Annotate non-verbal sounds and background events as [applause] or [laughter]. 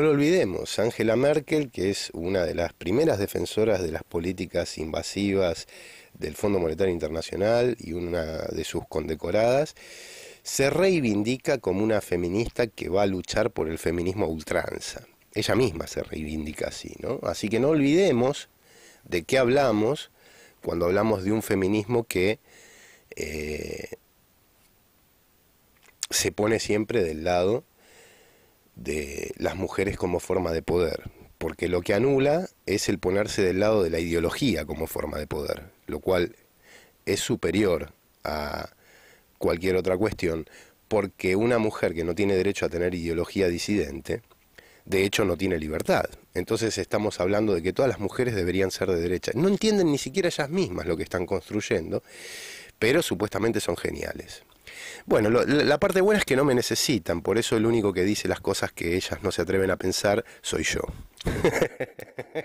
No lo olvidemos, Angela Merkel, que es una de las primeras defensoras de las políticas invasivas del Fondo Monetario Internacional y una de sus condecoradas, se reivindica como una feminista que va a luchar por el feminismo ultranza. Ella misma se reivindica así, ¿no? Así que no olvidemos de qué hablamos cuando hablamos de un feminismo que eh, se pone siempre del lado de las mujeres como forma de poder, porque lo que anula es el ponerse del lado de la ideología como forma de poder, lo cual es superior a cualquier otra cuestión, porque una mujer que no tiene derecho a tener ideología disidente, de hecho no tiene libertad. Entonces estamos hablando de que todas las mujeres deberían ser de derecha. No entienden ni siquiera ellas mismas lo que están construyendo, pero supuestamente son geniales. Bueno, la parte buena es que no me necesitan, por eso el único que dice las cosas que ellas no se atreven a pensar soy yo. [laughs]